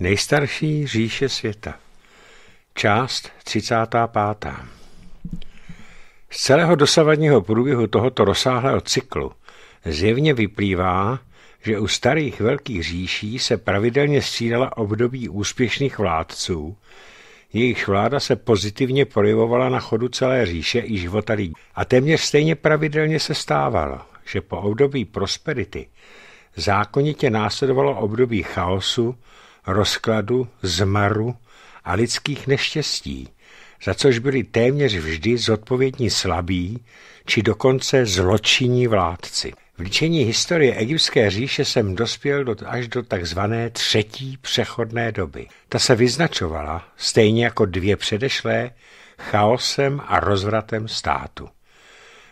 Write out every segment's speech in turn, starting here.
Nejstarší říše světa. Část 35. Z celého dosavadního průběhu tohoto rozsáhlého cyklu zjevně vyplývá, že u starých velkých říší se pravidelně střídala období úspěšných vládců, jejichž vláda se pozitivně projevovala na chodu celé říše i života lidí. A téměř stejně pravidelně se stávalo, že po období prosperity zákonitě následovalo období chaosu, rozkladu, zmaru a lidských neštěstí, za což byli téměř vždy zodpovědní slabí či dokonce zločinní vládci. V ličení historie egyptské říše jsem dospěl do, až do takzvané třetí přechodné doby. Ta se vyznačovala, stejně jako dvě předešlé, chaosem a rozvratem státu.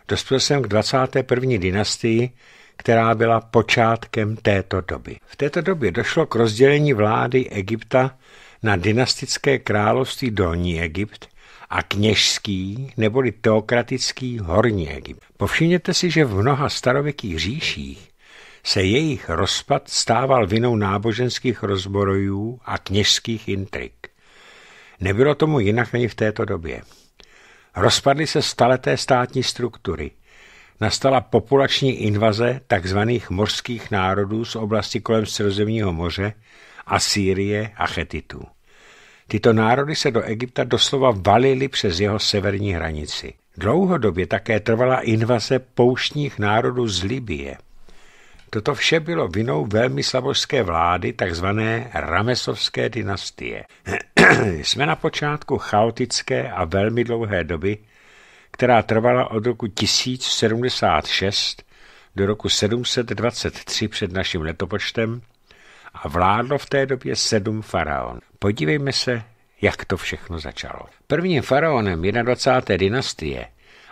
Dospěl jsem k 21. dynastii, která byla počátkem této doby. V této době došlo k rozdělení vlády Egypta na dynastické království Dolní Egypt a kněžský neboli teokratický Horní Egypt. Povšimněte si, že v mnoha starověkých říších se jejich rozpad stával vinou náboženských rozborojů a kněžských intrik. Nebylo tomu jinak ani v této době. Rozpadly se staleté státní struktury – nastala populační invaze tzv. mořských národů z oblasti kolem Středozemního moře a Sýrie a Chetitů. Tyto národy se do Egypta doslova valily přes jeho severní hranici. Dlouhodobě také trvala invaze pouštních národů z Libie. Toto vše bylo vinou velmi slabožské vlády takzvané Ramesovské dynastie. Jsme na počátku chaotické a velmi dlouhé doby, která trvala od roku 1076 do roku 723 před naším letopočtem a vládlo v té době sedm faraonů. Podívejme se, jak to všechno začalo. Prvním faraonem 21. dynastie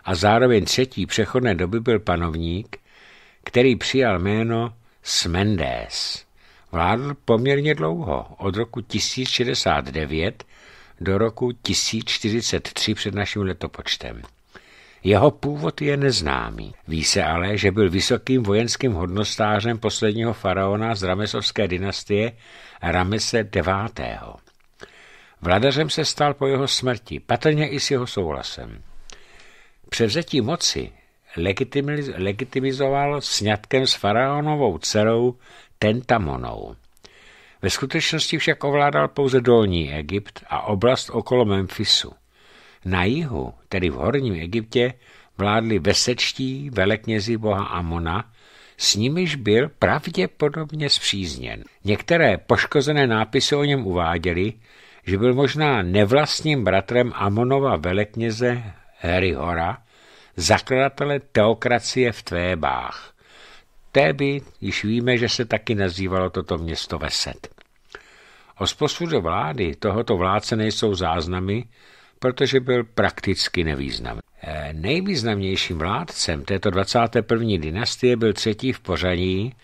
a zároveň třetí přechodné doby byl panovník, který přijal jméno Smendés. Vládl poměrně dlouho, od roku 1069 do roku 1043 před naším letopočtem. Jeho původ je neznámý. Ví se ale, že byl vysokým vojenským hodnostářem posledního faraona z Ramesovské dynastie Ramese IX. Vladařem se stal po jeho smrti, patrně i s jeho souhlasem. Převzetí moci legitimizoval sňatkem s faraonovou dcerou Tentamonou. Ve skutečnosti však ovládal pouze dolní Egypt a oblast okolo Memphisu. Na jihu, tedy v Horním Egyptě, vládli vesečtí veleknězi boha Amona, s nimiž byl pravděpodobně zpřízněn. Některé poškozené nápisy o něm uváděly, že byl možná nevlastním bratrem Amonova velekněze Herihora, zakladatele teokracie v Tvébách. Téby již víme, že se taky nazývalo toto město Veset. O sposudu vlády tohoto vládce nejsou záznamy, protože byl prakticky nevýznamný. Eh, nejvýznamnějším vládcem této 21. dynastie byl třetí v pořadí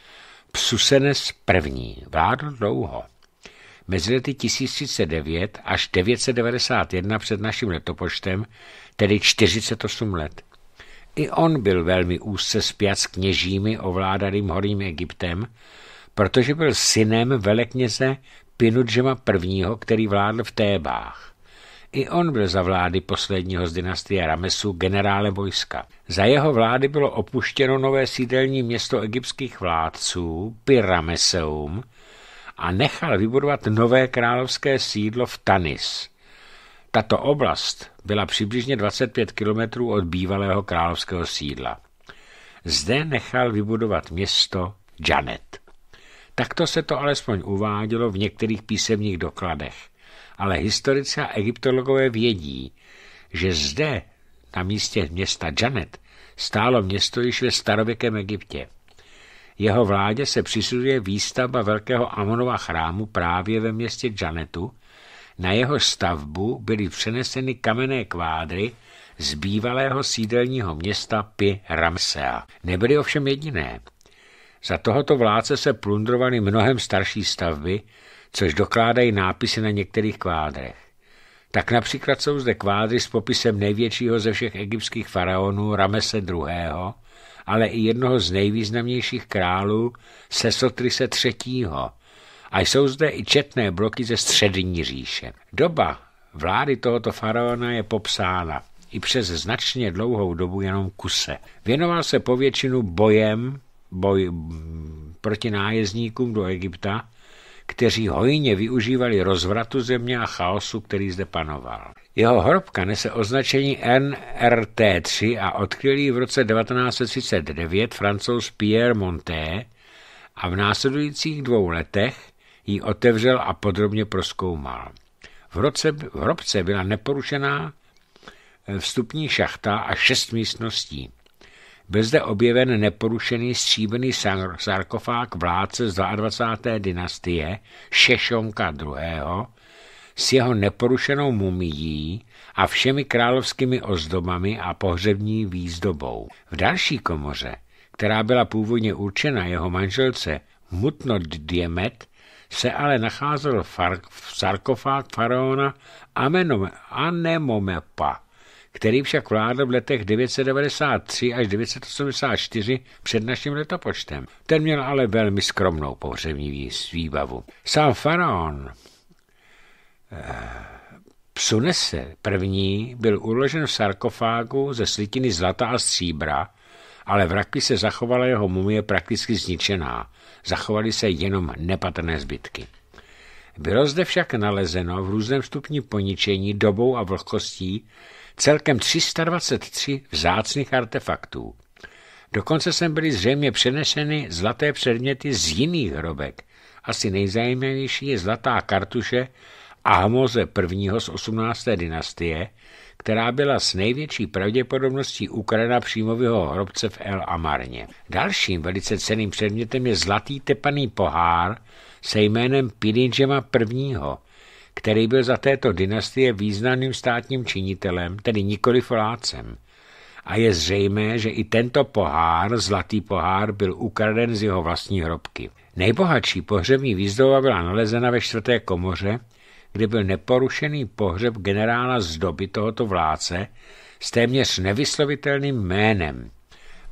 Psusenes I. Vládl dlouho. Mezi lety 1039 až 991 před naším letopočtem, tedy 48 let. I on byl velmi úzce spjat s kněžími ovládaným Horním Egyptem, protože byl synem velekněze Pinudžema I., který vládl v Tébách. I on byl za vlády posledního z dynastie Ramesu generále vojska. Za jeho vlády bylo opuštěno nové sídelní město egyptských vládců, Pyrameseum a nechal vybudovat nové královské sídlo v Tanis. Tato oblast byla přibližně 25 kilometrů od bývalého královského sídla. Zde nechal vybudovat město Janet. Takto se to alespoň uvádělo v některých písemních dokladech – ale historici a egyptologové vědí, že zde, na místě města Janet, stálo město již ve starověkém Egyptě. Jeho vládě se přisuduje výstavba velkého Amonova chrámu právě ve městě Janetu. Na jeho stavbu byly přeneseny kamenné kvádry z bývalého sídelního města Pi Ramsea. Nebyly ovšem jediné. Za tohoto vládce se plundrovaly mnohem starší stavby, což dokládají nápisy na některých kvádrech. Tak například jsou zde kvádry s popisem největšího ze všech egyptských faraonů Ramese II., ale i jednoho z nejvýznamnějších králů Sesotrise III. A jsou zde i četné bloky ze střední říše. Doba vlády tohoto faraona je popsána i přes značně dlouhou dobu jenom kuse. Věnoval se povětšinu bojem, boj proti nájezdníkům do Egypta, kteří hojně využívali rozvratu země a chaosu, který zde panoval. Jeho hrobka nese označení NRT3 a odkryl ji v roce 1939 francouz Pierre Monté a v následujících dvou letech ji otevřel a podrobně proskoumal. V, roce, v hrobce byla neporušená vstupní šachta a šest místností. Byl zde objeven neporušený stříbrný sarkofág vládce z 22. dynastie Šešonka II. s jeho neporušenou mumií a všemi královskými ozdobami a pohřební výzdobou. V další komoře, která byla původně určena jeho manželce Mutnod Diemet, se ale nacházel fark, sarkofág faraona Anemomepa který však vládl v letech 993 až 984 před naším letopočtem. Ten měl ale velmi skromnou pohřební výbavu. Sám faraon eh, Psunese první byl uložen v sarkofágu ze slitiny zlata a stříbra, ale v rakvi se zachovala jeho mumie prakticky zničená. Zachovaly se jenom nepatrné zbytky. Bylo zde však nalezeno v různém stupni poničení dobou a vlhkostí celkem 323 vzácných artefaktů. Dokonce sem byly zřejmě přeneseny zlaté předměty z jiných hrobek. Asi nejzajímavější je zlatá kartuše Ahmoze I. z 18. dynastie, která byla s největší pravděpodobností ukradena jeho hrobce v El Amarně. Dalším velice ceným předmětem je zlatý tepaný pohár se jménem Pirinžema I., který byl za této dynastie významným státním činitelem, tedy nikoli vládcem. A je zřejmé, že i tento pohár, zlatý pohár, byl ukraden z jeho vlastní hrobky. Nejbohatší pohřební výzdoba byla nalezena ve čtvrté komoře, kde byl neporušený pohřeb generála z doby tohoto vládce s téměř nevyslovitelným jménem.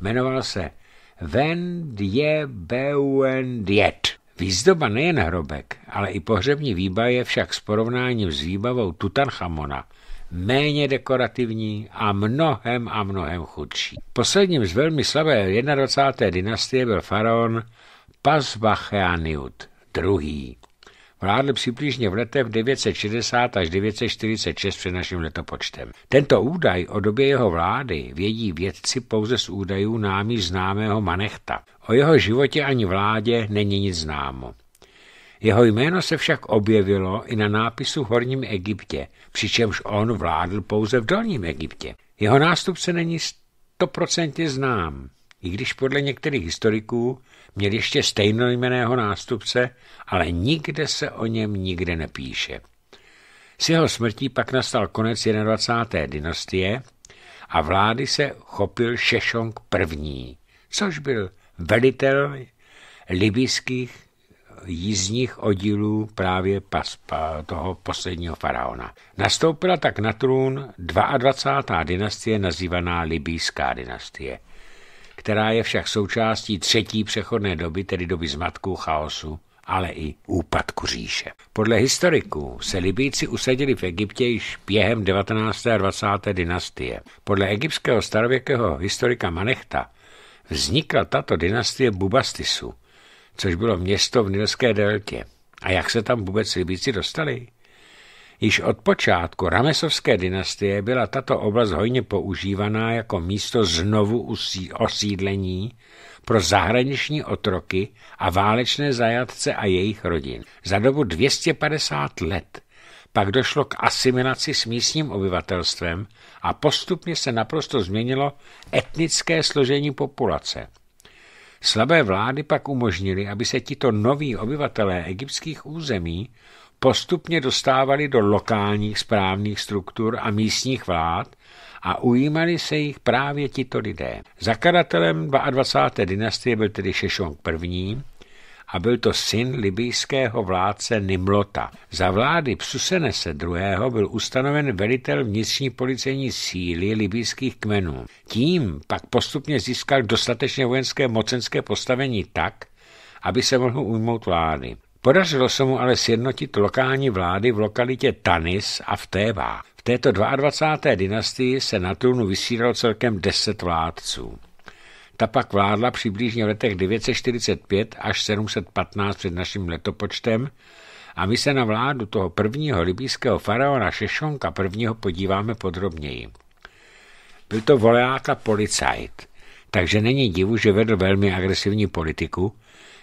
Jmenoval se Vendiebeuen Diet. Výzdoba nejen hrobek, ale i pohřební výba je však s porovnáním s výbavou Tutanchamona méně dekorativní a mnohem a mnohem chudší. Posledním z velmi slavé 21. dynastie byl faraon Pasbacheaniut II vládl přibližně v letech 960 až 946 před naším letopočtem. Tento údaj o době jeho vlády vědí vědci pouze z údajů námi známého Manechta. O jeho životě ani vládě není nic známo. Jeho jméno se však objevilo i na nápisu v Horním Egyptě, přičemž on vládl pouze v Dolním Egyptě. Jeho nástupce není stoprocentně znám, i když podle některých historiků Měl ještě stejnojmeného nástupce, ale nikde se o něm nikde nepíše. S jeho smrtí pak nastal konec 21. dynastie a vlády se chopil Šešong I., což byl velitel libyských jízdních oddílů právě paspa toho posledního faraona. Nastoupila tak na trůn 22. dynastie nazývaná Libijská dynastie která je však součástí třetí přechodné doby, tedy doby zmatku, chaosu, ale i úpadku říše. Podle historiků se Libíci usadili v Egyptě již během 19. a 20. dynastie. Podle egyptského starověkého historika Manechta vznikla tato dynastie Bubastisu, což bylo město v Nilské deltě. A jak se tam vůbec Libíci dostali? Již od počátku Ramesovské dynastie byla tato oblast hojně používaná jako místo znovu osídlení pro zahraniční otroky a válečné zajatce a jejich rodin. Za dobu 250 let pak došlo k asimilaci s místním obyvatelstvem a postupně se naprosto změnilo etnické složení populace. Slabé vlády pak umožnily, aby se tito noví obyvatelé egyptských území postupně dostávali do lokálních správních struktur a místních vlád a ujímali se jich právě tito lidé. Zakladatelem 22. dynastie byl tedy Šešong I., a byl to syn libijského vládce Nimlota. Za vlády Psusenese II. byl ustanoven velitel vnitřní policejní síly libijských kmenů. Tím pak postupně získal dostatečně vojenské mocenské postavení tak, aby se mohl ujmout vlády. Podařilo se mu ale sjednotit lokální vlády v lokalitě Tanis a v Tévách. V této 22. dynastii se na trůnu vysílalo celkem 10 vládců. Ta pak vládla přibližně v letech 945 až 715 před naším letopočtem a my se na vládu toho prvního libijského faraona Šešonka prvního podíváme podrobněji. Byl to voleáka policajt, takže není divu, že vedl velmi agresivní politiku,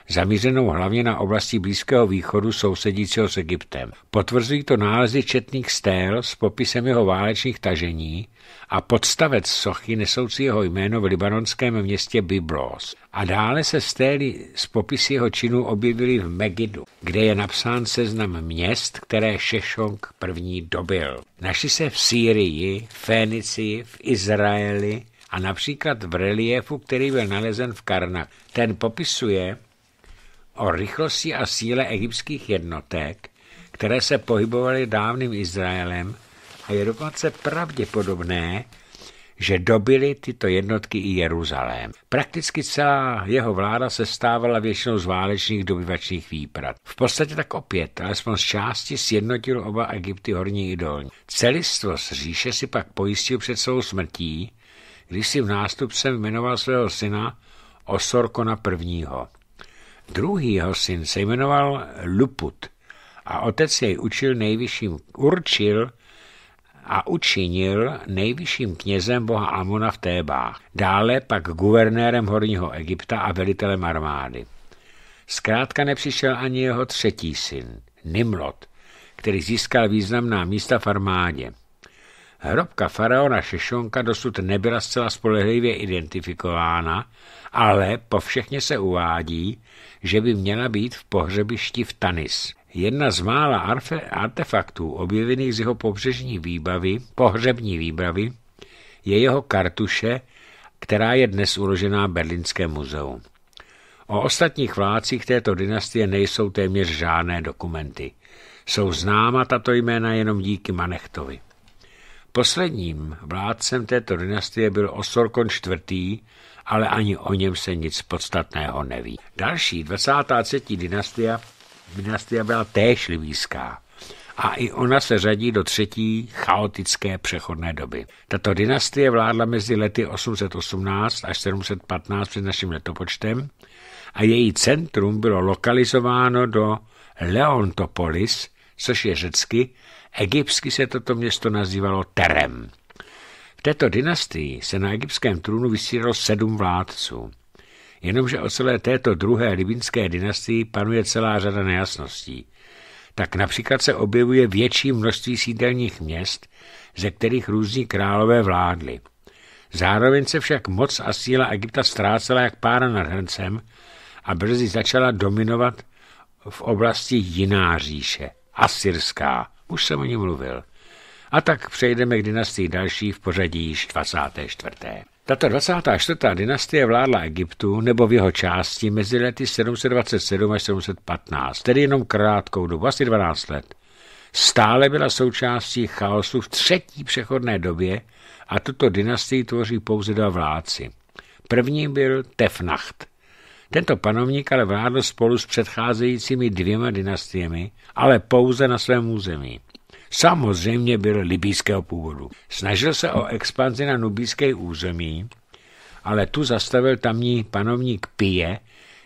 zaměřenou hlavně na oblasti Blízkého východu sousedícího s Egyptem. Potvrzují to nálezy četných stél s popisem jeho válečných tažení a podstavec sochy nesoucí jeho jméno v libanonském městě Byblos. A dále se stély s popisy jeho činů objevily v Megidu, kde je napsán seznam měst, které Šešong první dobil. Našli se v Sýrii, Fénicii, v Izraeli, a například v reliefu, který byl nalezen v Karnak. Ten popisuje, o rychlosti a síle egyptských jednotek, které se pohybovaly dávným Izraelem a je dokonce pravděpodobné, že dobily tyto jednotky i Jeruzalém. Prakticky celá jeho vláda se stávala většinou z válečných dobyvačných výprat. V podstatě tak opět, alespoň z části, sjednotil oba Egypty horní i dolní. Celistvost říše si pak pojistil před svou smrtí, když si v nástupce jmenoval svého syna Osorkona prvního. Druhý jeho syn se jmenoval Luput a otec jej učil nejvyšším, určil a učinil nejvyšším knězem boha Amona v Tébách, dále pak guvernérem Horního Egypta a velitelem armády. Zkrátka nepřišel ani jeho třetí syn, Nimrod, který získal významná místa v armádě. Hrobka faraona Šešonka dosud nebyla zcela spolehlivě identifikována, ale povšechně se uvádí, že by měla být v pohřebišti v Tanis. Jedna z mála artefaktů objevených z jeho pobřežní výbavy, pohřební výbavy, je jeho kartuše, která je dnes uložená v Berlínském muzeu. O ostatních vládcích této dynastie nejsou téměř žádné dokumenty. Jsou známa tato jména jenom díky Manechtovi. Posledním vládcem této dynastie byl Osorkon IV., ale ani o něm se nic podstatného neví. Další, 23. dynastia, dynastia byla též livíská. a i ona se řadí do třetí chaotické přechodné doby. Tato dynastie vládla mezi lety 818 až 715 před naším letopočtem a její centrum bylo lokalizováno do Leontopolis, což je řecky Egyptsky se toto město nazývalo Terem. V této dynastii se na egyptském trůnu vysílalo sedm vládců. Jenomže o celé této druhé libinské dynastii panuje celá řada nejasností. Tak například se objevuje větší množství sídelních měst, ze kterých různí králové vládli. Zároveň se však moc a síla Egypta ztrácela jak pára nad hrncem a brzy začala dominovat v oblasti jiná říše, asyrská, už jsem o ní mluvil. A tak přejdeme k dynastii další v pořadí již 24. Tato 24. dynastie vládla Egyptu nebo v jeho části mezi lety 727 až 715, tedy jenom krátkou dobu, asi 12 let. Stále byla součástí chaosu v třetí přechodné době a tuto dynastii tvoří pouze dva vládci. Prvním byl Tefnacht, tento panovník ale vládl spolu s předcházejícími dvěma dynastiemi, ale pouze na svém území. Samozřejmě byl libýského původu. Snažil se o expanzi na nubijské území, ale tu zastavil tamní panovník Pije,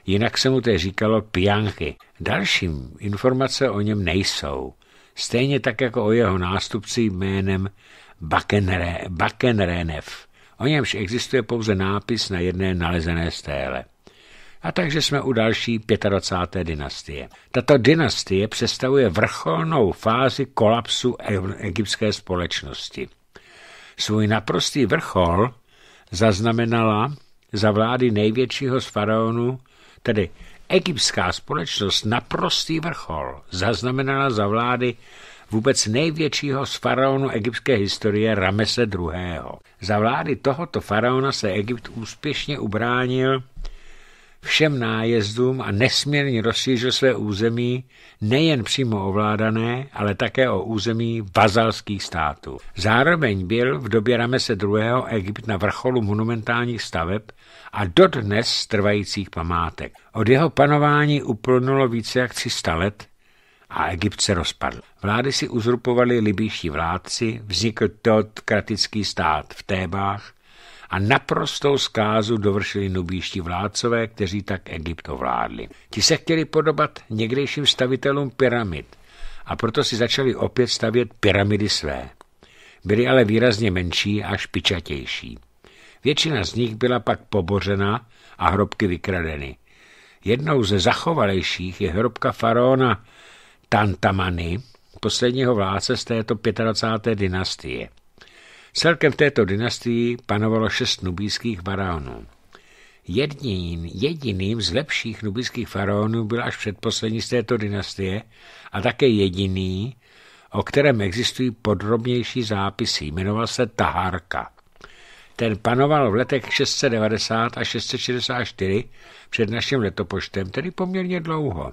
jinak se mu to říkalo Pianchy. Dalším informace o něm nejsou, stejně tak jako o jeho nástupci jménem Bakenre, Bakenrenev. O němž existuje pouze nápis na jedné nalezené stéle. A takže jsme u další 25. dynastie. Tato dynastie představuje vrcholnou fázi kolapsu e- egyptské společnosti. Svůj naprostý vrchol zaznamenala za vlády největšího z faraonů, tedy egyptská společnost naprostý vrchol zaznamenala za vlády vůbec největšího z faraonu egyptské historie Ramese II. Za vlády tohoto faraona se Egypt úspěšně ubránil všem nájezdům a nesmírně rozšířil své území nejen přímo ovládané, ale také o území vazalských států. Zároveň byl v době Ramese II. Egypt na vrcholu monumentálních staveb a dodnes trvajících památek. Od jeho panování uplynulo více jak 300 let a Egypt se rozpadl. Vlády si uzrupovali libýští vládci, vznikl totkratický stát v Tébách, a naprostou zkázu dovršili nubíští vládcové, kteří tak Egypto vládli. Ti se chtěli podobat někdejším stavitelům pyramid a proto si začali opět stavět pyramidy své. Byly ale výrazně menší a špičatější. Většina z nich byla pak pobořena a hrobky vykradeny. Jednou ze zachovalejších je hrobka faraona Tantamany, posledního vládce z této 25. dynastie. Celkem v této dynastii panovalo šest nubijských faraonů. Jedním, jediným z lepších nubijských faraonů byl až předposlední z této dynastie a také jediný, o kterém existují podrobnější zápisy. Jmenoval se Tahárka. Ten panoval v letech 690 a 664 před naším letopočtem, tedy poměrně dlouho.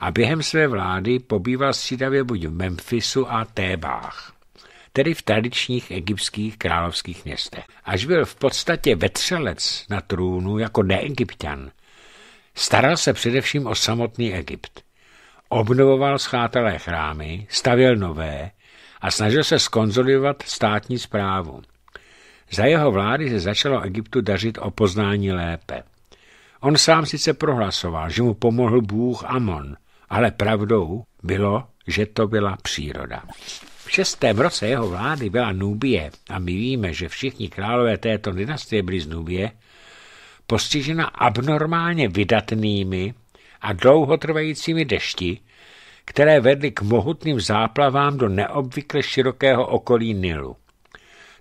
A během své vlády pobýval střídavě buď v Memphisu a Tébách tedy v tradičních egyptských královských městech. Až byl v podstatě vetřelec na trůnu jako neegyptian, staral se především o samotný Egypt. Obnovoval schátelé chrámy, stavěl nové a snažil se skonzolidovat státní zprávu. Za jeho vlády se začalo Egyptu dařit o poznání lépe. On sám sice prohlasoval, že mu pomohl Bůh Amon, ale pravdou bylo, že to byla příroda. V šestém roce jeho vlády byla Nubie, a my víme, že všichni králové této dynastie byli z Nubie, postižena abnormálně vydatnými a dlouhotrvajícími dešti, které vedly k mohutným záplavám do neobvykle širokého okolí Nilu.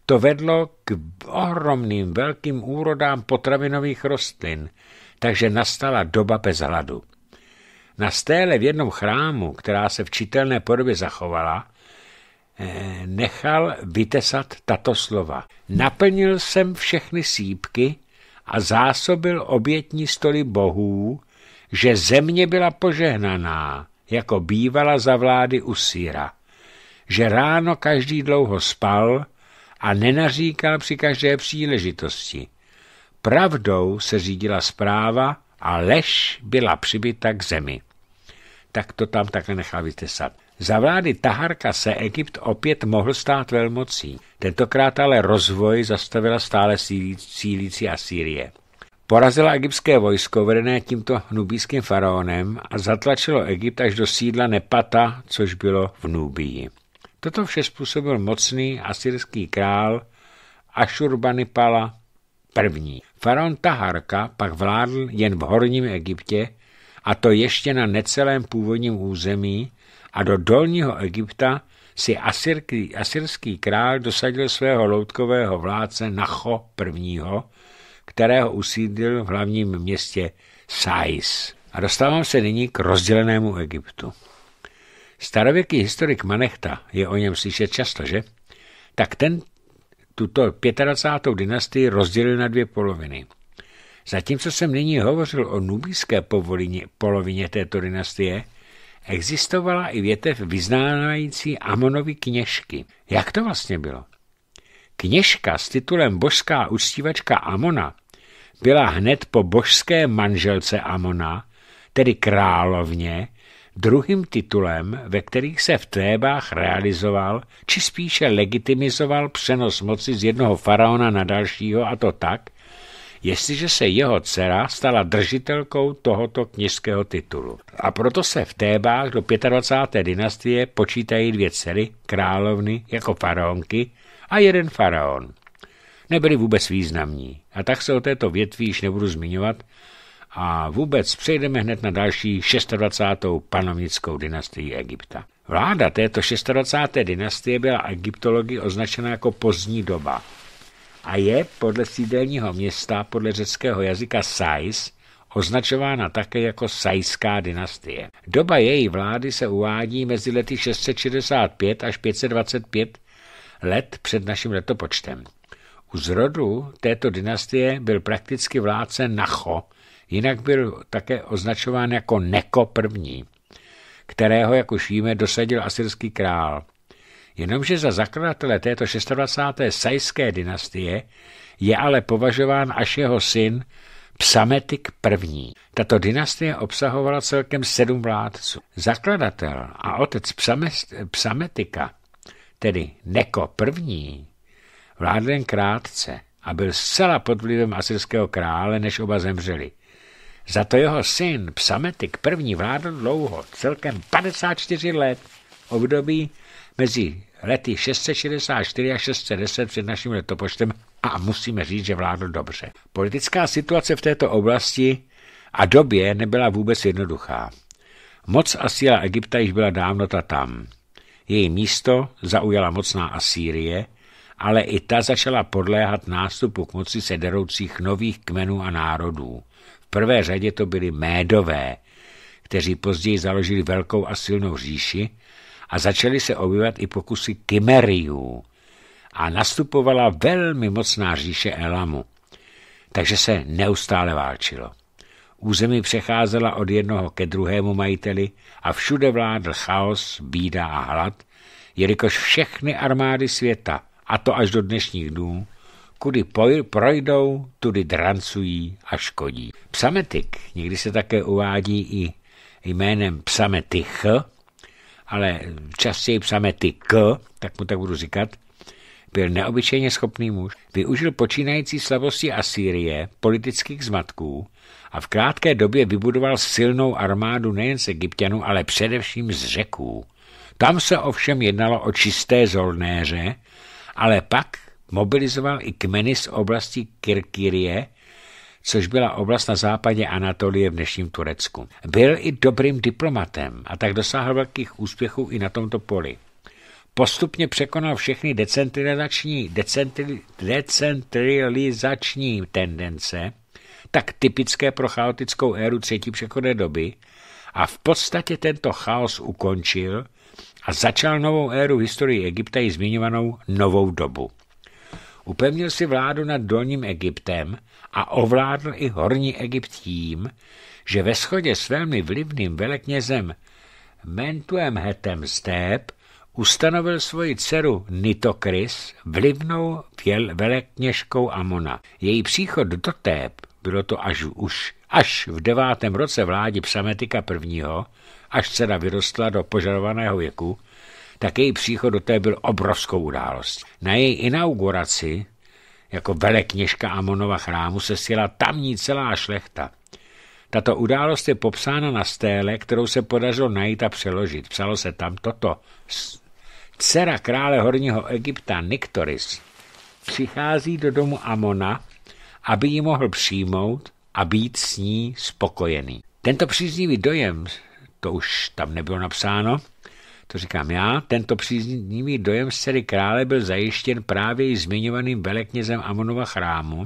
To vedlo k ohromným velkým úrodám potravinových rostlin, takže nastala doba bez hladu. Na stéle v jednom chrámu, která se v čitelné podobě zachovala, nechal vytesat tato slova. Naplnil jsem všechny sípky a zásobil obětní stoly bohů, že země byla požehnaná, jako bývala za vlády Usíra, že ráno každý dlouho spal a nenaříkal při každé příležitosti. Pravdou se řídila zpráva a lež byla přibyta k zemi. Tak to tam také nechal vytesat. Za vlády Taharka se Egypt opět mohl stát velmocí. Tentokrát ale rozvoj zastavila stále sílící Asýrie. Porazila egyptské vojsko vedené tímto nubijským faraonem a zatlačilo Egypt až do sídla Nepata, což bylo v Nubii. Toto vše způsobil mocný asyrský král Ašurbanipala I. Faraon Taharka pak vládl jen v horním Egyptě, a to ještě na necelém původním území, a do dolního Egypta si asyrský, asyrský král dosadil svého loutkového vládce Nacho I., kterého usídlil v hlavním městě Sais. A dostávám se nyní k rozdělenému Egyptu. Starověký historik Manechta, je o něm slyšet často, že? Tak ten tuto 25. dynastii rozdělil na dvě poloviny. Zatímco jsem nyní hovořil o nubijské polovině této dynastie, Existovala i větev vyznávající Amonovi kněžky. Jak to vlastně bylo? Kněžka s titulem božská uctívačka Amona byla hned po božské manželce Amona, tedy královně, druhým titulem, ve kterých se v Tébách realizoval, či spíše legitimizoval přenos moci z jednoho faraona na dalšího a to tak, jestliže se jeho dcera stala držitelkou tohoto kněžského titulu. A proto se v Tébách do 25. dynastie počítají dvě dcery, královny jako faraonky a jeden faraon. Nebyli vůbec významní a tak se o této větví již nebudu zmiňovat a vůbec přejdeme hned na další 26. panovnickou dynastii Egypta. Vláda této 26. dynastie byla egyptologi označena jako pozdní doba – a je podle sídelního města, podle řeckého jazyka Sais, označována také jako Sajská dynastie. Doba její vlády se uvádí mezi lety 665 až 525 let před naším letopočtem. U zrodu této dynastie byl prakticky vládce Nacho, jinak byl také označován jako Neko I., kterého, jak už víme, dosadil asyrský král – Jenomže za zakladatele této 26. sajské dynastie je ale považován až jeho syn Psametik I. Tato dynastie obsahovala celkem sedm vládců. Zakladatel a otec Psamest, Psametika, tedy Neko I., vládl jen krátce a byl zcela pod vlivem asyrského krále, než oba zemřeli. Za to jeho syn Psametik I. vládl dlouho, celkem 54 let, období mezi lety 664 a 610 před naším letopočtem a musíme říct, že vládl dobře. Politická situace v této oblasti a době nebyla vůbec jednoduchá. Moc a síla Egypta již byla dávno ta tam. Její místo zaujala mocná Asýrie, ale i ta začala podléhat nástupu k moci sederoucích nových kmenů a národů. V prvé řadě to byli Médové, kteří později založili velkou a silnou říši, a začaly se obývat i pokusy Kimeriů a nastupovala velmi mocná říše Elamu. Takže se neustále válčilo. Území přecházela od jednoho ke druhému majiteli a všude vládl chaos, bída a hlad, jelikož všechny armády světa, a to až do dnešních dnů, kudy projdou, tudy drancují a škodí. Psametik někdy se také uvádí i jménem Psametich, ale častěji psáme ty K, tak mu tak budu říkat, byl neobyčejně schopný muž. Využil počínající slabosti Asýrie, politických zmatků a v krátké době vybudoval silnou armádu nejen z Egyptianů, ale především z řeků. Tam se ovšem jednalo o čisté zolnéře, ale pak mobilizoval i kmeny z oblasti Kirkirie, což byla oblast na západě Anatolie v dnešním Turecku. Byl i dobrým diplomatem a tak dosáhl velkých úspěchů i na tomto poli. Postupně překonal všechny decentralizační, decentri, decentralizační tendence, tak typické pro chaotickou éru třetí přechodné doby, a v podstatě tento chaos ukončil a začal novou éru v historii Egypta i zmiňovanou novou dobu. Upevnil si vládu nad Dolním Egyptem a ovládl i Horní Egypt tím, že ve shodě s velmi vlivným veleknězem Hetem Stép ustanovil svoji dceru Nitokris vlivnou věl velekněžkou Amona. Její příchod do Téb, bylo to až už až v devátém roce vládi Psametika I., až dcera vyrostla do požadovaného věku, tak její příchod do té byl obrovskou událostí. Na její inauguraci jako velekněžka Amonova chrámu se sjela tamní celá šlechta. Tato událost je popsána na stéle, kterou se podařilo najít a přeložit. Psalo se tam toto. Dcera krále Horního Egypta Niktoris přichází do domu Amona, aby ji mohl přijmout a být s ní spokojený. Tento příznivý dojem, to už tam nebylo napsáno, to říkám já, tento příznivý dojem z dcery krále byl zajištěn právě i zmiňovaným veleknězem Amonova chrámu,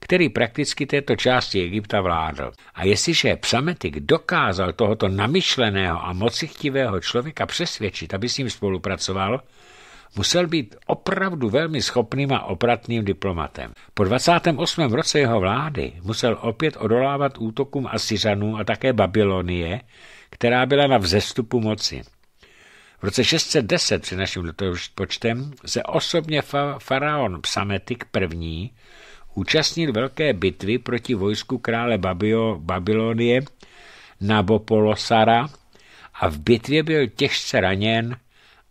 který prakticky této části Egypta vládl. A jestliže Psametik dokázal tohoto namyšleného a mocichtivého člověka přesvědčit, aby s ním spolupracoval, musel být opravdu velmi schopným a opratným diplomatem. Po 28. roce jeho vlády musel opět odolávat útokům Asiřanů a také Babylonie, která byla na vzestupu moci. V roce 610 při naším počtem se osobně fa- faraon Psametik I. účastnil velké bitvy proti vojsku krále Babio- Babylonie Nabopolosara a v bitvě byl těžce raněn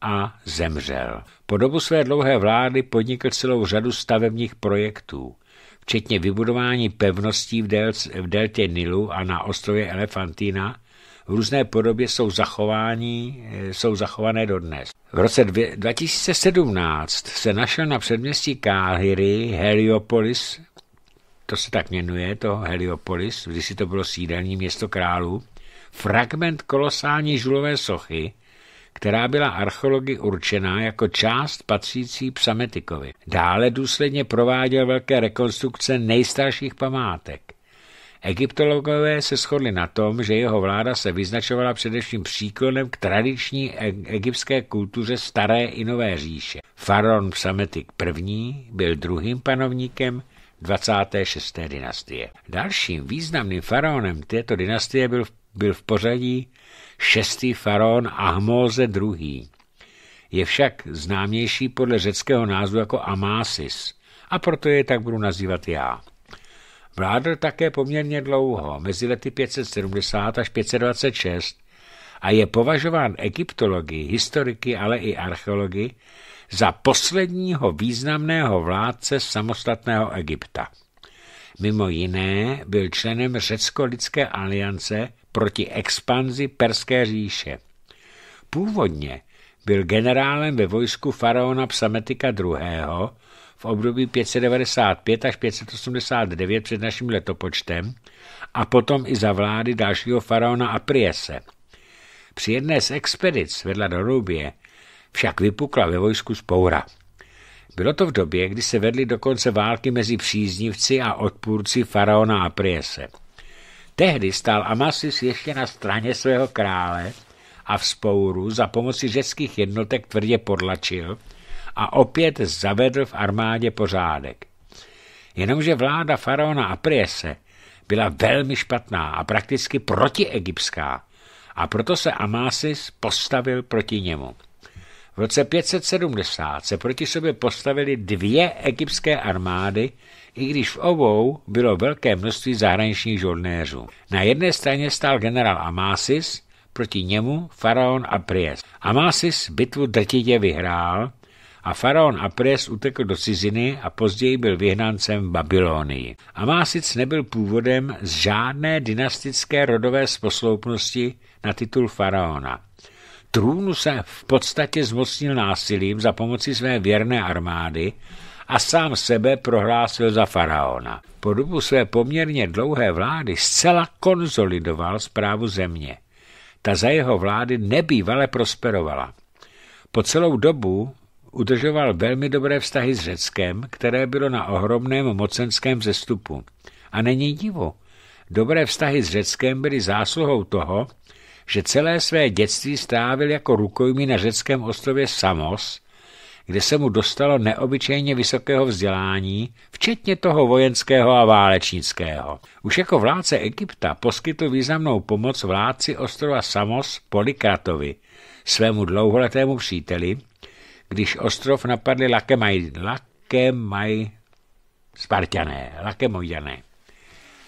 a zemřel. Po dobu své dlouhé vlády podnikl celou řadu stavebních projektů, včetně vybudování pevností v, del- v deltě Nilu a na ostrově Elefantina – v různé podobě jsou, zachování, eh, jsou zachované dodnes. V roce 2017 se našel na předměstí Káhyry Heliopolis, to se tak jmenuje, to Heliopolis, když si to bylo sídelní město králů, fragment kolosální žulové sochy, která byla archeology určená jako část patřící Psametikovi. Dále důsledně prováděl velké rekonstrukce nejstarších památek. Egyptologové se shodli na tom, že jeho vláda se vyznačovala především příklonem k tradiční egyptské kultuře staré i nové říše. Faraon Psametik I. byl druhým panovníkem 26. dynastie. Dalším významným faraonem této dynastie byl, byl v pořadí šestý faraon Ahmóze II. Je však známější podle řeckého názvu jako Amásis a proto je tak budu nazývat já. Vládl také poměrně dlouho, mezi lety 570 až 526, a je považován egyptology, historiky, ale i archeology za posledního významného vládce samostatného Egypta. Mimo jiné byl členem Řecko-lidské aliance proti expanzi Perské říše. Původně byl generálem ve vojsku faraona Psametika II., období 595 až 589 před naším letopočtem a potom i za vlády dalšího faraona Apriese. Při jedné z expedic vedla do Rubie však vypukla ve vojsku spoura. Bylo to v době, kdy se vedly dokonce války mezi příznivci a odpůrci faraona Apriese. Tehdy stál Amasis ještě na straně svého krále a v spouru za pomoci řeckých jednotek tvrdě podlačil – a opět zavedl v armádě pořádek. Jenomže vláda faraona Apriese byla velmi špatná a prakticky protiegyptská a proto se Amásis postavil proti němu. V roce 570 se proti sobě postavily dvě egyptské armády, i když v obou bylo velké množství zahraničních žolnéřů. Na jedné straně stál generál Amásis, proti němu faraon Apries. Amásis bitvu drtitě vyhrál a faraon Apres utekl do ciziny a později byl vyhnancem v Babylonii. Amásic nebyl původem z žádné dynastické rodové sposloupnosti na titul faraona. Trůnu se v podstatě zmocnil násilím za pomoci své věrné armády a sám sebe prohlásil za faraona. Po dobu své poměrně dlouhé vlády zcela konzolidoval zprávu země. Ta za jeho vlády nebývale prosperovala. Po celou dobu udržoval velmi dobré vztahy s Řeckem, které bylo na ohromném mocenském zestupu. A není divu. Dobré vztahy s Řeckem byly zásluhou toho, že celé své dětství strávil jako rukojmí na řeckém ostrově Samos, kde se mu dostalo neobyčejně vysokého vzdělání, včetně toho vojenského a válečnického. Už jako vládce Egypta poskytl významnou pomoc vládci ostrova Samos Polikratovi, svému dlouholetému příteli, když ostrov napadli Lakemaj, Lakemaj, Spartané, Lakemojané,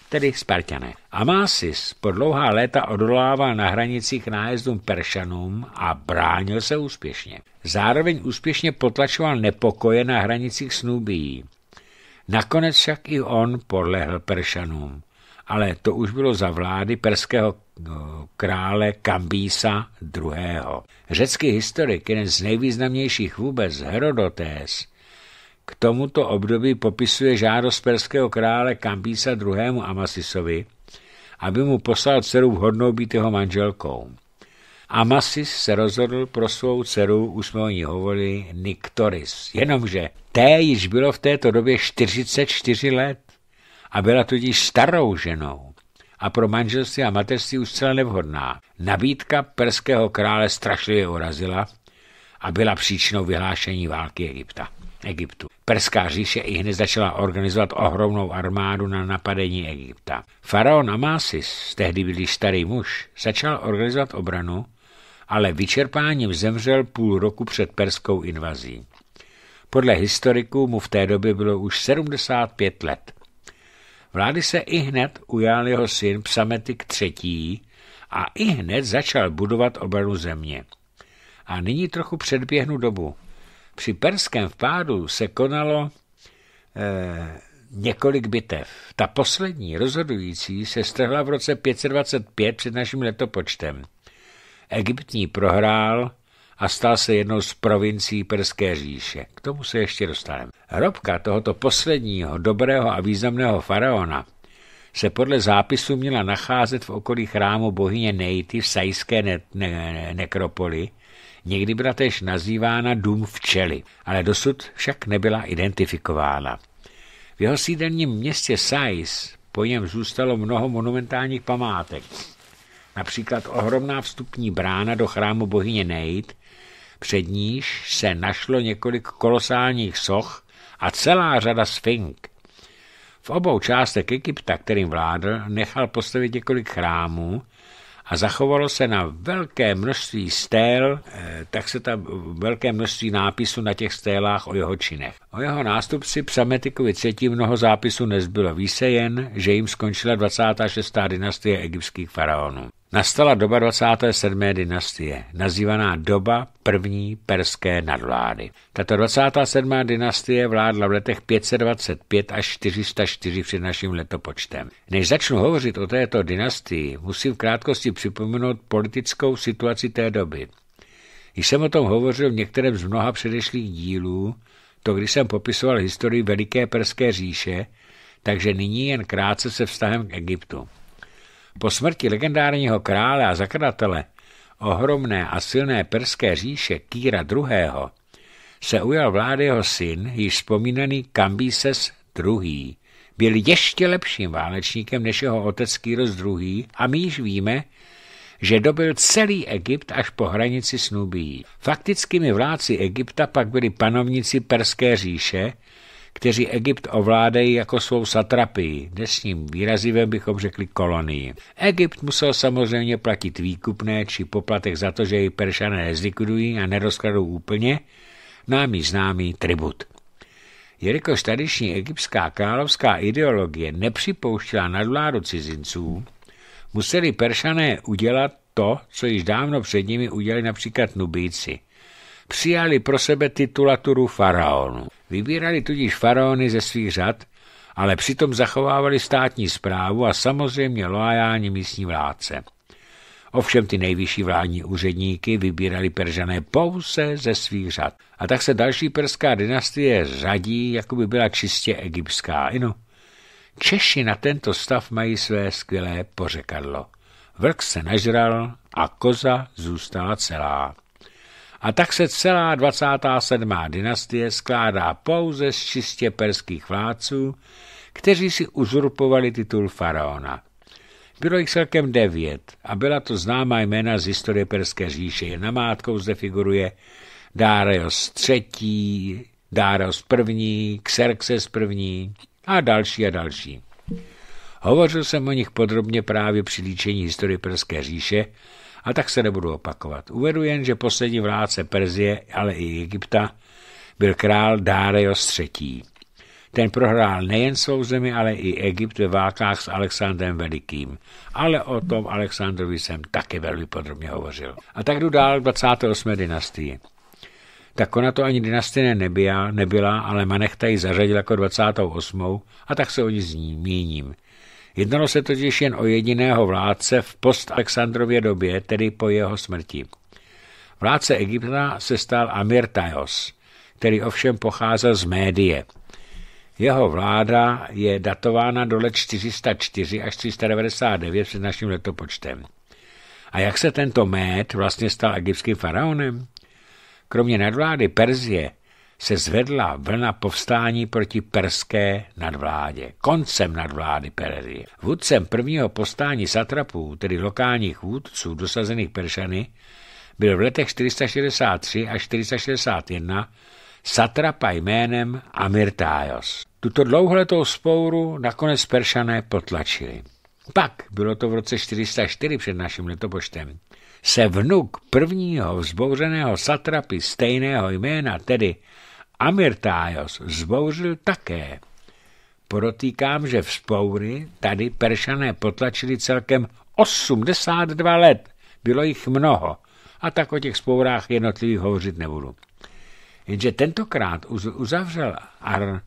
tedy Spartané. Amásis po dlouhá léta odolával na hranicích nájezdům Peršanům a bránil se úspěšně. Zároveň úspěšně potlačoval nepokoje na hranicích snubí. Nakonec však i on podlehl Peršanům ale to už bylo za vlády perského no, krále Kambísa II. Řecký historik, jeden z nejvýznamnějších vůbec, Herodotés, k tomuto období popisuje žádost perského krále Kambísa II. Amasisovi, aby mu poslal dceru vhodnou být jeho manželkou. Amasis se rozhodl pro svou dceru, už jsme o ní hovorili, Niktoris. Jenomže té již bylo v této době 44 let a byla totiž starou ženou a pro manželství a mateřství už zcela nevhodná. Nabídka perského krále strašlivě urazila a byla příčinou vyhlášení války Egypta. Egyptu. Perská říše i hned začala organizovat ohromnou armádu na napadení Egypta. Faraon Amasis, tehdy byl již starý muž, začal organizovat obranu, ale vyčerpáním zemřel půl roku před perskou invazí. Podle historiků mu v té době bylo už 75 let Vlády se i hned ujal jeho syn Psametik III. a i hned začal budovat obranu země. A nyní trochu předběhnu dobu. Při perském vpádu se konalo eh, několik bitev. Ta poslední, rozhodující, se strhla v roce 525 před naším letopočtem. Egyptní prohrál, a stal se jednou z provincií Perské říše. K tomu se ještě dostaneme. Hrobka tohoto posledního dobrého a významného faraona se podle zápisu měla nacházet v okolí chrámu bohyně Nejty v sajské ne- ne- nekropoli, někdy byla též nazývána dům včely, ale dosud však nebyla identifikována. V jeho sídelním městě Sais po něm zůstalo mnoho monumentálních památek, například ohromná vstupní brána do chrámu bohyně Nejt, před níž se našlo několik kolosálních soch a celá řada sfink. V obou částech Egypta, kterým vládl, nechal postavit několik chrámů a zachovalo se na velké množství stél, eh, tak se tam velké množství nápisů na těch stélách o jeho činech. O jeho nástupci Psametikovi třetí mnoho zápisů nezbylo. výsejen, že jim skončila 26. dynastie egyptských faraonů. Nastala doba 27. dynastie, nazývaná doba první perské nadvlády. Tato 27. dynastie vládla v letech 525 až 404 před naším letopočtem. Než začnu hovořit o této dynastii, musím v krátkosti připomenout politickou situaci té doby. Když jsem o tom hovořil v některém z mnoha předešlých dílů, to když jsem popisoval historii Veliké perské říše, takže nyní jen krátce se vztahem k Egyptu. Po smrti legendárního krále a zakladatele ohromné a silné perské říše Kýra II. se ujal vlády jeho syn, již vzpomínaný Kambises II. Byl ještě lepším válečníkem než jeho otec Kýros II. a my již víme, že dobil celý Egypt až po hranici s Nubií. Faktickými vládci Egypta pak byli panovníci Perské říše, kteří Egypt ovládají jako svou satrapii. dnesním výrazivem bychom řekli kolonii. Egypt musel samozřejmě platit výkupné či poplatek za to, že jej peršané nezlikudují a nerozkladou úplně, námi no známý tribut. Jelikož tradiční egyptská královská ideologie nepřipouštěla nadvládu cizinců, museli peršané udělat to, co již dávno před nimi udělali například Nubíci. Přijali pro sebe titulaturu faraonu. Vybírali tudíž faraony ze svých řad, ale přitom zachovávali státní zprávu a samozřejmě loajální místní vládce. Ovšem ty nejvyšší vládní úředníky vybírali peržané pouze ze svých řad. A tak se další perská dynastie řadí, jako by byla čistě egyptská. Inu, Češi na tento stav mají své skvělé pořekadlo. Vlk se nažral a koza zůstala celá. A tak se celá 27. dynastie skládá pouze z čistě perských vládců, kteří si uzurpovali titul faraona. Bylo jich celkem devět a byla to známá jména z historie Perské říše. Namátkou zde figuruje Dáreos III., Dáreos I., Xerxes I. a další a další. Hovořil jsem o nich podrobně právě při líčení historie Perské říše, a tak se nebudu opakovat. Uvedu jen, že poslední vládce Perzie, ale i Egypta, byl král Dárejos III. Ten prohrál nejen svou zemi, ale i Egypt ve válkách s Alexandrem Velikým. Ale o tom Alexandrovi jsem také velmi podrobně hovořil. A tak jdu dál 28. dynastii. Tak ona to ani dynastie nebyla, nebyla ale Manechta ji zařadil jako 28. a tak se o ní zmíním. Jednalo se totiž jen o jediného vládce v post-Alexandrově době, tedy po jeho smrti. Vládce Egypta se stal Amir Tajos, který ovšem pocházel z Médie. Jeho vláda je datována do let 404 až 399 před naším letopočtem. A jak se tento Méd vlastně stal egyptským faraonem? Kromě nadvlády Perzie se zvedla vlna povstání proti perské nadvládě, koncem nadvlády Pererie. Vůdcem prvního povstání satrapů, tedy lokálních vůdců dosazených Peršany, byl v letech 463 až 461 satrapa jménem Amirtájos. Tuto dlouholetou spouru nakonec Peršané potlačili. Pak, bylo to v roce 404 před naším letopočtem, se vnuk prvního vzbouřeného satrapy stejného jména, tedy Amirtájos zbouřil také. Protýkám, že vzpoury tady peršané potlačili celkem 82 let. Bylo jich mnoho. A tak o těch spourách jednotlivých hovořit nebudu. Jenže tentokrát uzavřel Ar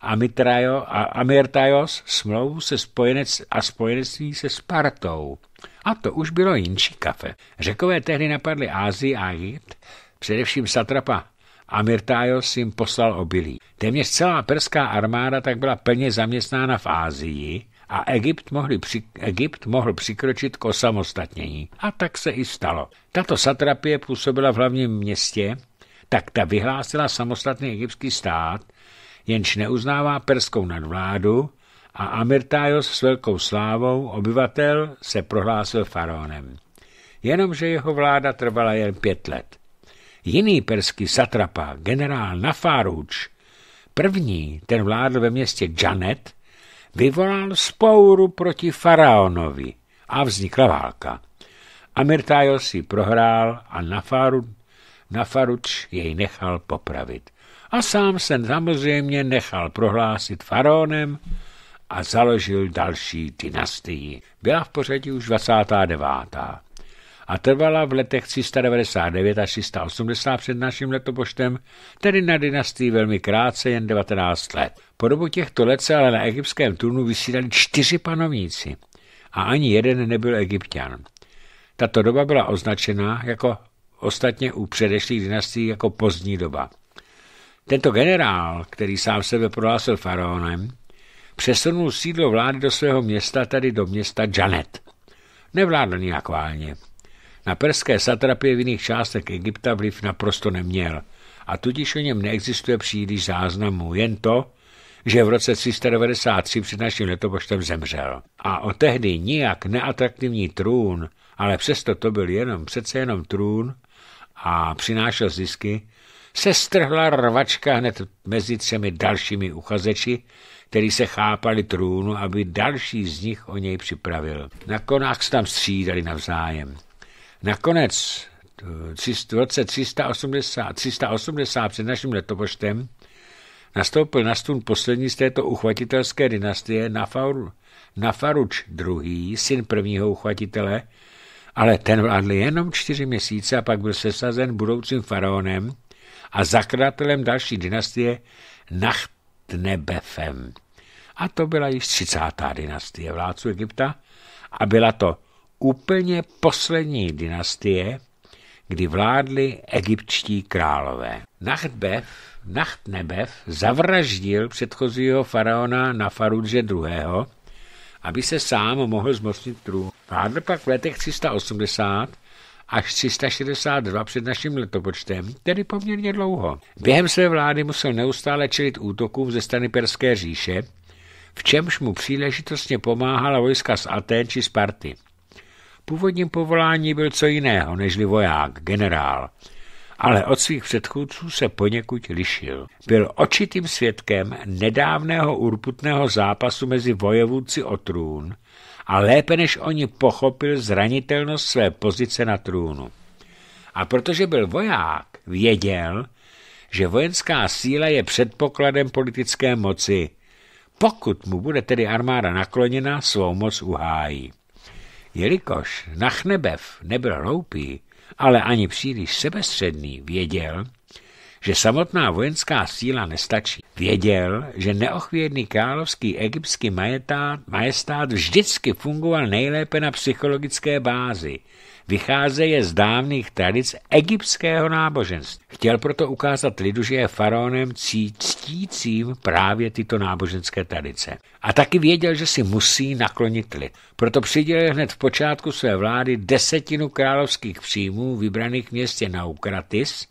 Amitrajo, Amirtajos smlouvu se spojenec a spojenectví se Spartou. A to už bylo jinčí kafe. Řekové tehdy napadli Ázii a Jid, především satrapa Amirtájos jim poslal obilí. Téměř celá perská armáda tak byla plně zaměstnána v Ázii a Egypt, mohli při, Egypt mohl přikročit k osamostatnění. A tak se i stalo. Tato satrapie působila v hlavním městě, tak ta vyhlásila samostatný egyptský stát, jenž neuznává perskou nadvládu a Amirtájos s velkou slávou obyvatel se prohlásil faraonem. Jenomže jeho vláda trvala jen pět let. Jiný perský satrapa, generál Nafáruč, první, ten vládl ve městě Janet, vyvolal spouru proti faraonovi a vznikla válka. Amir si prohrál a Nafaru, Nafaruč jej nechal popravit. A sám se samozřejmě nechal prohlásit faraonem a založil další dynastii. Byla v pořadí už 29 a trvala v letech 399 až 380 před naším letopoštem, tedy na dynastii velmi krátce, jen 19 let. Po dobu těchto let se ale na egyptském trůnu vysídali čtyři panovníci a ani jeden nebyl egyptian. Tato doba byla označena jako ostatně u předešlých dynastií jako pozdní doba. Tento generál, který sám sebe prohlásil faraonem, přesunul sídlo vlády do svého města, tady do města Janet. Nevládl nějak válně. Na perské satrapie v jiných částech Egypta vliv naprosto neměl a tudíž o něm neexistuje příliš záznamů, jen to, že v roce 393 před naším letopočtem zemřel. A o tehdy nijak neatraktivní trůn, ale přesto to byl jenom přece jenom trůn a přinášel zisky, se strhla rvačka hned mezi třemi dalšími uchazeči, který se chápali trůnu, aby další z nich o něj připravil. Na konách se tam střídali navzájem. Nakonec eh, roce 380, 380 před naším letopočtem nastoupil na stůl poslední z této uchvatitelské dynastie Nafar, Nafaruč II., syn prvního uchvatitele, ale ten vládl jenom čtyři měsíce a pak byl sesazen budoucím faraonem a zakladatelem další dynastie Nachtnebefem. A to byla již 30. dynastie vládců Egypta a byla to úplně poslední dynastie, kdy vládli egyptští králové. Nachtbev, Nachtnebev zavraždil předchozího faraona Nafarudže II., aby se sám mohl zmocnit trůn. Vládl pak v letech 380 až 362 před naším letopočtem, tedy poměrně dlouho. Během své vlády musel neustále čelit útokům ze strany Perské říše, v čemž mu příležitostně pomáhala vojska z Atén či Sparty. Původním povolání byl co jiného nežli voják, generál, ale od svých předchůdců se poněkud lišil. Byl očitým svědkem nedávného urputného zápasu mezi vojevůdci o trůn a lépe než oni pochopil zranitelnost své pozice na trůnu. A protože byl voják, věděl, že vojenská síla je předpokladem politické moci. Pokud mu bude tedy armáda nakloněna, svou moc uhájí. Jelikož Nachnebev nebyl hloupý, ale ani příliš sebestředný, věděl, že samotná vojenská síla nestačí. Věděl, že neochvědný královský egyptský majestát, majestát vždycky fungoval nejlépe na psychologické bázi – vycházeje z dávných tradic egyptského náboženství. Chtěl proto ukázat lidu, že je faraonem ctícím právě tyto náboženské tradice. A taky věděl, že si musí naklonit lid. Proto přidělil hned v počátku své vlády desetinu královských příjmů vybraných v městě Naukratis,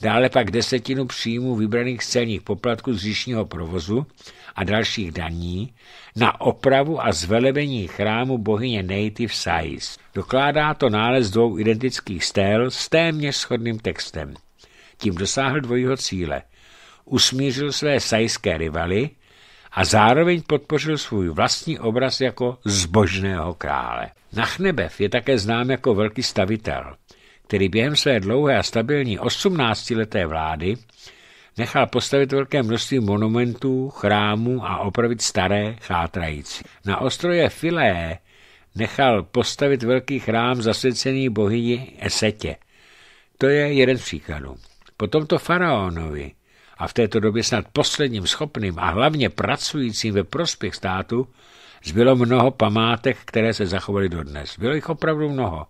dále pak desetinu příjmů vybraných z celních poplatků z říšního provozu a dalších daní na opravu a zvelebení chrámu bohyně v Sais. Dokládá to nález dvou identických stél s téměř shodným textem. Tím dosáhl dvojího cíle. Usmířil své sajské rivaly a zároveň podpořil svůj vlastní obraz jako zbožného krále. Nachnebev je také znám jako velký stavitel, který během své dlouhé a stabilní 18-leté vlády Nechal postavit velké množství monumentů, chrámů a opravit staré, chátrající. Na ostroje Filé nechal postavit velký chrám zasvěcený bohyni Esetě. To je jeden příkladů. Po tomto faraonovi a v této době snad posledním schopným a hlavně pracujícím ve prospěch státu zbylo mnoho památek, které se zachovaly dodnes. Bylo jich opravdu mnoho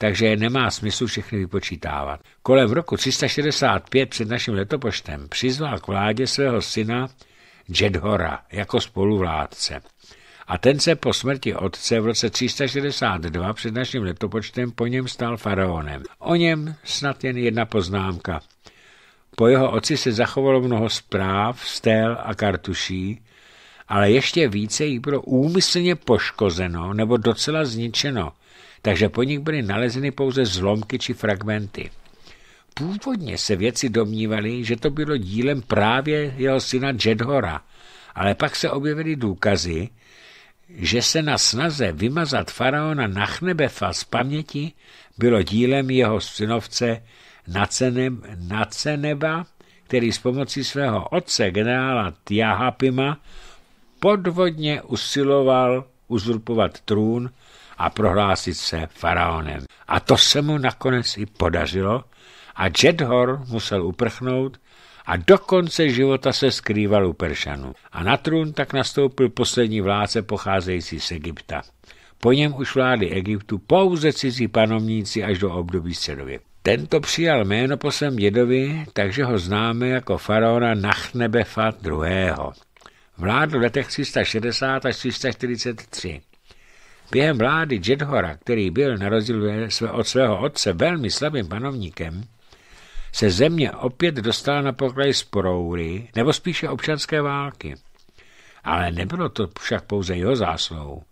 takže nemá smysl všechny vypočítávat. Kolem roku 365 před naším letopočtem přizval k vládě svého syna Jedhora jako spoluvládce. A ten se po smrti otce v roce 362 před naším letopočtem po něm stal faraonem. O něm snad jen jedna poznámka. Po jeho otci se zachovalo mnoho zpráv, stél a kartuší, ale ještě více jí bylo úmyslně poškozeno nebo docela zničeno – takže po nich byly nalezeny pouze zlomky či fragmenty. Původně se věci domnívali, že to bylo dílem právě jeho syna Jedhora, ale pak se objevily důkazy, že se na snaze vymazat faraona Nachnebefa z paměti bylo dílem jeho synovce Nacenem, Naceneba, který s pomocí svého otce generála Tiahapima podvodně usiloval uzurpovat trůn a prohlásit se faraonem. A to se mu nakonec i podařilo a Jedhor musel uprchnout a do konce života se skrýval u Peršanu. A na trůn tak nastoupil poslední vládce pocházející z Egypta. Po něm už vlády Egyptu pouze cizí panovníci až do období středověku. Tento přijal jméno po svém dědovi, takže ho známe jako faraona Nachnebefa II. Vládl v letech 360 až 343. Během vlády Jedhora, který byl na rozdíl od svého otce velmi slabým panovníkem, se země opět dostala na pokraj sporoury, nebo spíše občanské války. Ale nebylo to však pouze jeho zásluhou.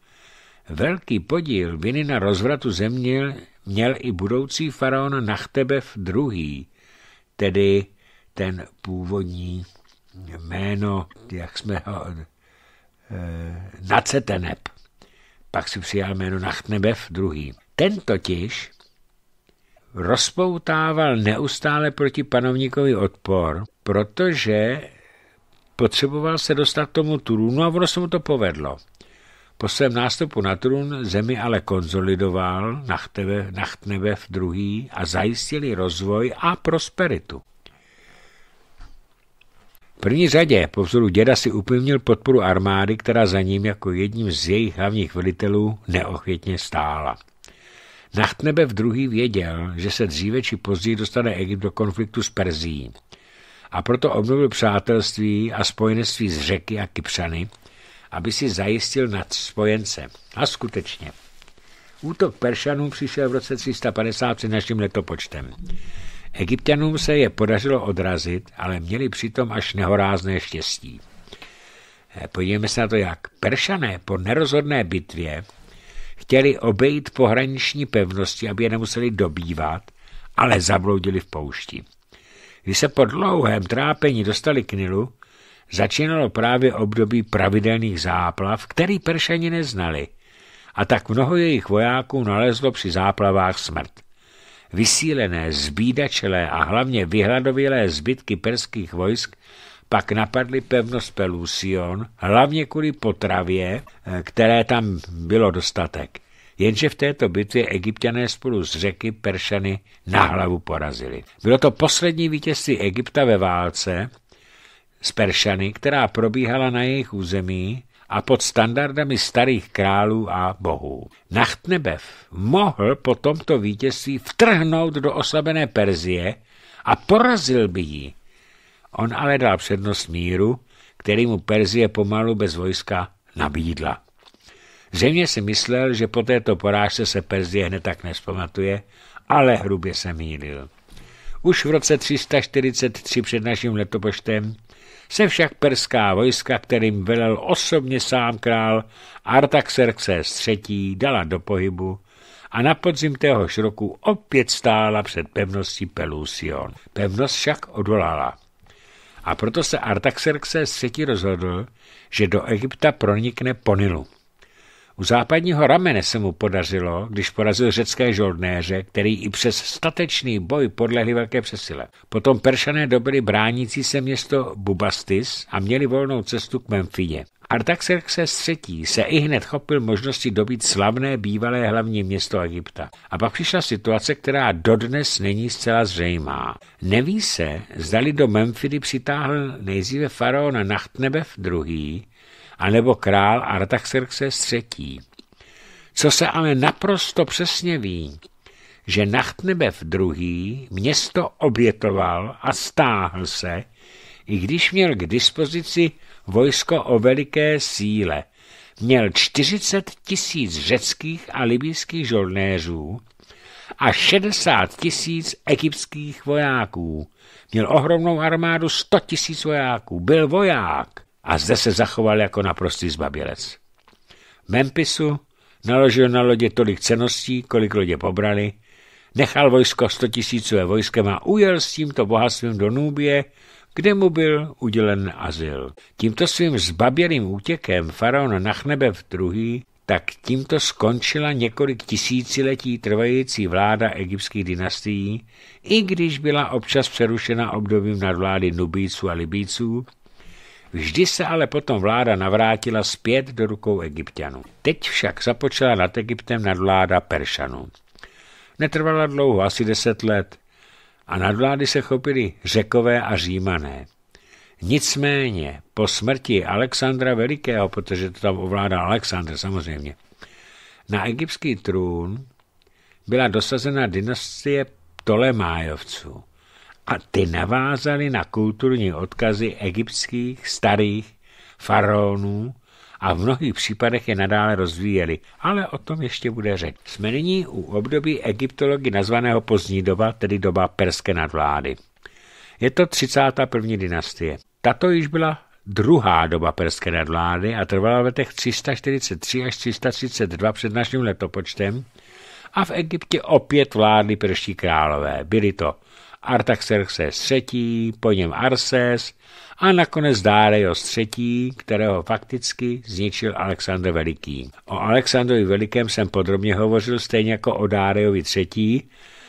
Velký podíl viny na rozvratu země měl i budoucí faraon Nachtebev II., tedy ten původní jméno, jak jsme ho, eh, Nacetenep. Pak si přijal jméno Nachtnebev druhý. Ten totiž rozpoutával neustále proti panovníkovi odpor, protože potřeboval se dostat tomu trůnu a ono se mu to povedlo. Po svém nástupu na trůn zemi ale konzolidoval Nachtnebev, druhý a zajistili rozvoj a prosperitu. V první řadě po vzoru děda si upevnil podporu armády, která za ním jako jedním z jejich hlavních velitelů neochvětně stála. Nachtnebe v druhý věděl, že se dříve či později dostane Egypt do konfliktu s Perzií a proto obnovil přátelství a spojenectví s řeky a Kypřany, aby si zajistil nad spojence. A skutečně. Útok Peršanů přišel v roce 350 před naším letopočtem. Egyptianům se je podařilo odrazit, ale měli přitom až nehorázné štěstí. Eh, podívejme se na to jak. Peršané po nerozhodné bitvě chtěli obejít pohraniční pevnosti, aby je nemuseli dobývat, ale zabloudili v poušti. Když se po dlouhém trápení dostali k Nilu, začínalo právě období pravidelných záplav, který Peršani neznali, a tak mnoho jejich vojáků nalezlo při záplavách smrt. Vysílené, zbídačelé a hlavně vyhladovělé zbytky perských vojsk pak napadly pevnost Pelusion, hlavně kvůli potravě, eh, které tam bylo dostatek. Jenže v této bitvě egyptiané spolu s řeky Peršany na hlavu porazili. Bylo to poslední vítězství Egypta ve válce s Peršany, která probíhala na jejich území a pod standardami starých králů a bohů. Nachtnebev mohl po tomto vítězství vtrhnout do oslabené Perzie a porazil by ji. On ale dal přednost míru, který mu Perzie pomalu bez vojska nabídla. Zřejmě si myslel, že po této porážce se Perzie hned tak nespamatuje, ale hrubě se mýlil. Už v roce 343 před naším letopočtem se však perská vojska, kterým velel osobně sám král Artaxerxes III., dala do pohybu a na podzim téhož roku opět stála před pevností Pelusion. Pevnost však odolala. A proto se Artaxerxes III. rozhodl, že do Egypta pronikne po Nilu. U západního ramene se mu podařilo, když porazil řecké žoldnéře, který i přes statečný boj podlehli velké přesile. Potom Peršané dobili bránící se město Bubastis a měli volnou cestu k Memfině. Artaxerxes III. se i hned chopil možnosti dobít slavné bývalé hlavní město Egypta. A pak přišla situace, která dodnes není zcela zřejmá. Neví se, zdali do Memfidy přitáhl nejdříve faraon Nachtnebev II., anebo král Artaxerxes III. Co se ale naprosto přesně ví, že Nachtnebev II. město obětoval a stáhl se, i když měl k dispozici vojsko o veliké síle. Měl 40 tisíc řeckých a libijských žolnéřů a 60 tisíc egyptských vojáků. Měl ohromnou armádu 100 tisíc vojáků. Byl voják a zde se zachoval jako naprostý zbabělec. V Memphisu naložil na lodě tolik ceností, kolik lodě pobrali, nechal vojsko 100 tisícové vojskem a ujel s tímto bohatstvím do Núbie, kde mu byl udělen azyl. Tímto svým zbabělým útěkem faraon Nachnebev II. tak tímto skončila několik tisíciletí trvající vláda egyptských dynastií, i když byla občas přerušena obdobím nadvlády Nubíců a Libíců, Vždy se ale potom vláda navrátila zpět do rukou egyptianů. Teď však započala nad Egyptem nadvláda Peršanů. Netrvala dlouho, asi deset let, a nadvlády se chopili řekové a římané. Nicméně po smrti Alexandra Velikého, protože to tam ovládá Alexandr samozřejmě, na egyptský trůn byla dosazena dynastie Ptolemájovců a ty navázaly na kulturní odkazy egyptských starých faraonů a v mnohých případech je nadále rozvíjeli, ale o tom ještě bude řeč. Jsme nyní u období egyptologii nazvaného pozdní doba, tedy doba perské nadvlády. Je to 31. dynastie. Tato již byla druhá doba perské nadvlády a trvala v letech 343 až 332 před naším letopočtem a v Egyptě opět vládli perští králové. Byli to Artaxerxes III., po něm Arses a nakonec Dárejos III., kterého fakticky zničil Alexandr Veliký. O Alexandrovi Velikém jsem podrobně hovořil stejně jako o Dárejovi III.,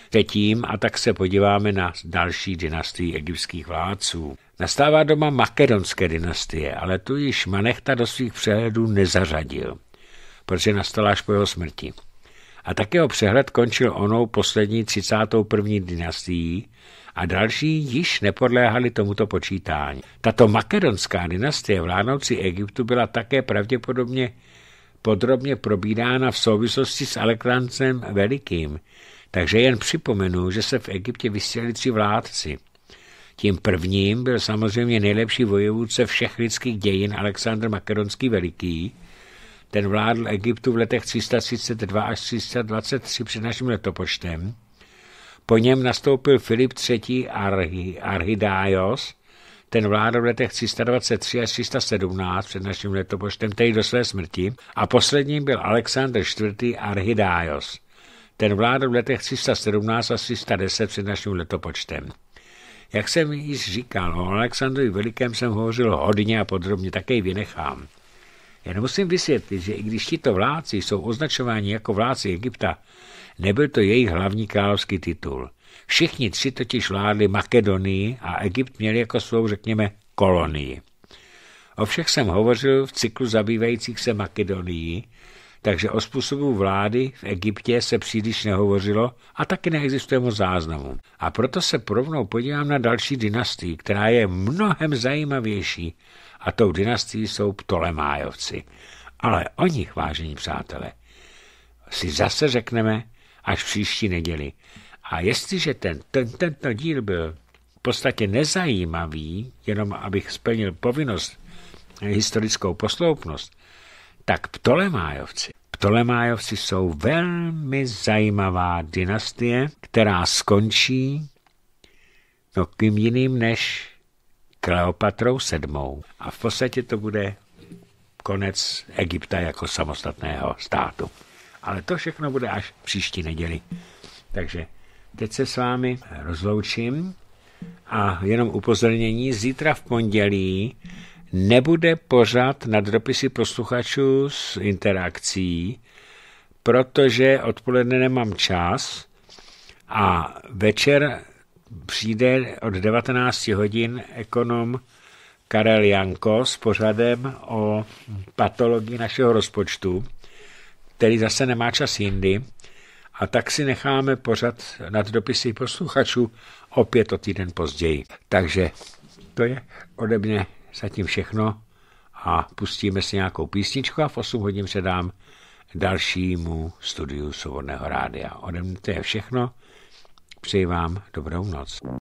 třetím a tak se podíváme na další dynastii egyptských vládců. Nastává doma makedonské dynastie, ale tu již Manechta do svých přehledů nezařadil, protože nastala až po jeho smrti a tak jeho přehled končil onou poslední 31. dynastií a další již nepodléhali tomuto počítání. Tato makedonská dynastie vládnoucí Egyptu byla také pravděpodobně podrobně probídána v souvislosti s Alekrancem Velikým, takže jen připomenu, že se v Egyptě vysílili tři vládci. Tím prvním byl samozřejmě nejlepší vojevůdce všech lidských dějin Alexandr Makedonský Veliký, ten vládl Egyptu v letech 332 až 323 před naším letopočtem. Po něm nastoupil Filip III. Arhi, Arhidájos, ten vládl v letech 323 až 317 před naším letopočtem, tedy do své smrti, a posledním byl Alexandr IV. Arhidájos. Ten vládl v letech 317 až 310 před naším letopočtem. Jak jsem již říkal, o Alexandru Velikém jsem hovořil hodně a podrobně, také ji vynechám. Jen musím vysvětlit, že i když tito vládci jsou označováni jako vládci Egypta, nebyl to jejich hlavní královský titul. Všichni tři totiž vládli Makedonii a Egypt měl jako svou, řekněme, kolonii. O všech jsem hovořil v cyklu zabývajících se Makedonii takže o způsobu vlády v Egyptě se příliš nehovořilo a taky neexistuje moc záznamu. A proto se porovnou podívám na další dynastii, která je mnohem zajímavější a tou dynastií jsou Ptolemájovci. Ale o nich, vážení přátelé, si zase řekneme až příští neděli. A jestliže ten, ten, tento díl byl v podstatě nezajímavý, jenom abych splnil povinnost historickou posloupnost, tak Ptolemájovci. Ptolemájovci jsou velmi zajímavá dynastie, která skončí no kým jiným než Kleopatrou sedmou. A v podstatě to bude konec Egypta jako samostatného státu. Ale to všechno bude až příští neděli. Takže teď se s vámi rozloučím a jenom upozornění, zítra v pondělí nebude pořád nad dopisy posluchačů s interakcí, protože odpoledne nemám čas a večer přijde od 19 hodin ekonom Karel Janko s pořadem o patologii našeho rozpočtu, který zase nemá čas jindy. A tak si necháme pořad nad dopisy posluchačů opět o týden později. Takže to je ode mě zatím všechno a pustíme si nějakou písničku a v 8 hodin předám dalšímu studiu Svobodného rádia. Ode mě to je všechno. Přeji vám dobrou noc.